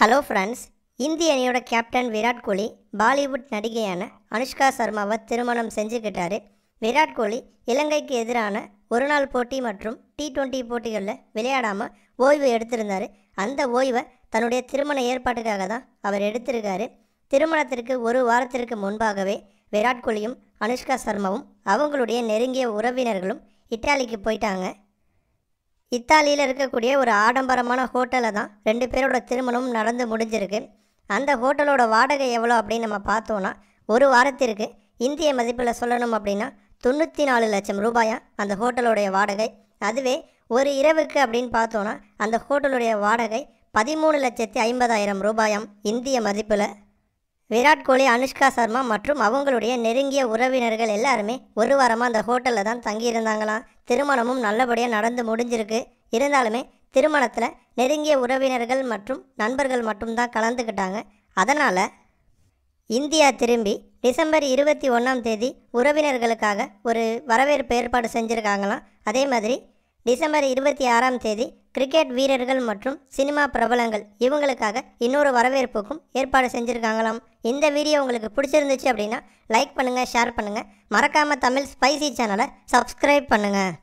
hello friends இந்திய அணியோட captain Virat Kohli Bollywood நடிகையான அனுஷ்கா சர்மாவை திருமணம் செஞ்சுக்கிட்டாரு விராட் கோலி இலங்கைக்கு எதிரான ஒரு நாள் போட்டி மற்றும் டி ட்வெண்ட்டி போட்டிகளில் விளையாடாமல் ஓய்வு எடுத்திருந்தார் அந்த ஓய்வை தன்னுடைய திருமண ஏற்பாட்டுக்காக தான் அவர் எடுத்திருக்காரு திருமணத்திற்கு ஒரு வாரத்திற்கு முன்பாகவே விராட் கோலியும் அனுஷ்கா சர்மாவும் அவங்களுடைய நெருங்கிய உறவினர்களும் இட்டாலிக்கு போயிட்டாங்க இத்தாலியில் இருக்கக்கூடிய ஒரு ஆடம்பரமான ஹோட்டலில் தான் ரெண்டு பேரோட திருமணம் நடந்து முடிஞ்சிருக்கு அந்த ஹோட்டலோட வாடகை எவ்வளோ அப்படின்னு நம்ம பார்த்தோன்னா ஒரு வாரத்திற்கு இந்திய மதிப்பில் சொல்லணும் அப்படின்னா தொண்ணூற்றி நாலு லட்சம் ரூபாயாக அந்த ஹோட்டலுடைய வாடகை அதுவே ஒரு இரவுக்கு அப்படின்னு பார்த்தோன்னா அந்த ஹோட்டலுடைய வாடகை பதிமூணு லட்சத்தி ஐம்பதாயிரம் ரூபாயாம் இந்திய மதிப்பில் விராட் கோலி அனுஷ்கா சர்மா மற்றும் அவங்களுடைய நெருங்கிய உறவினர்கள் எல்லாருமே ஒரு வாரமாக அந்த ஹோட்டலில் தான் தங்கியிருந்தாங்களாம் திருமணமும் நல்லபடியாக நடந்து முடிஞ்சிருக்கு இருந்தாலுமே திருமணத்தில் நெருங்கிய உறவினர்கள் மற்றும் நண்பர்கள் மட்டும்தான் கலந்துக்கிட்டாங்க அதனால் இந்தியா திரும்பி டிசம்பர் இருபத்தி ஒன்றாம் தேதி உறவினர்களுக்காக ஒரு வரவேற்பு ஏற்பாடு செஞ்சுருக்காங்களாம் அதே மாதிரி டிசம்பர் இருபத்தி ஆறாம் தேதி கிரிக்கெட் வீரர்கள் மற்றும் சினிமா பிரபலங்கள் இவங்களுக்காக இன்னொரு வரவேற்புக்கும் ஏற்பாடு செஞ்சுருக்காங்களாம் இந்த வீடியோ உங்களுக்கு பிடிச்சிருந்துச்சு அப்படின்னா லைக் பண்ணுங்கள் ஷேர் பண்ணுங்கள் மறக்காமல் தமிழ் ஸ்பைசி சேனலை சப்ஸ்கிரைப் பண்ணுங்கள்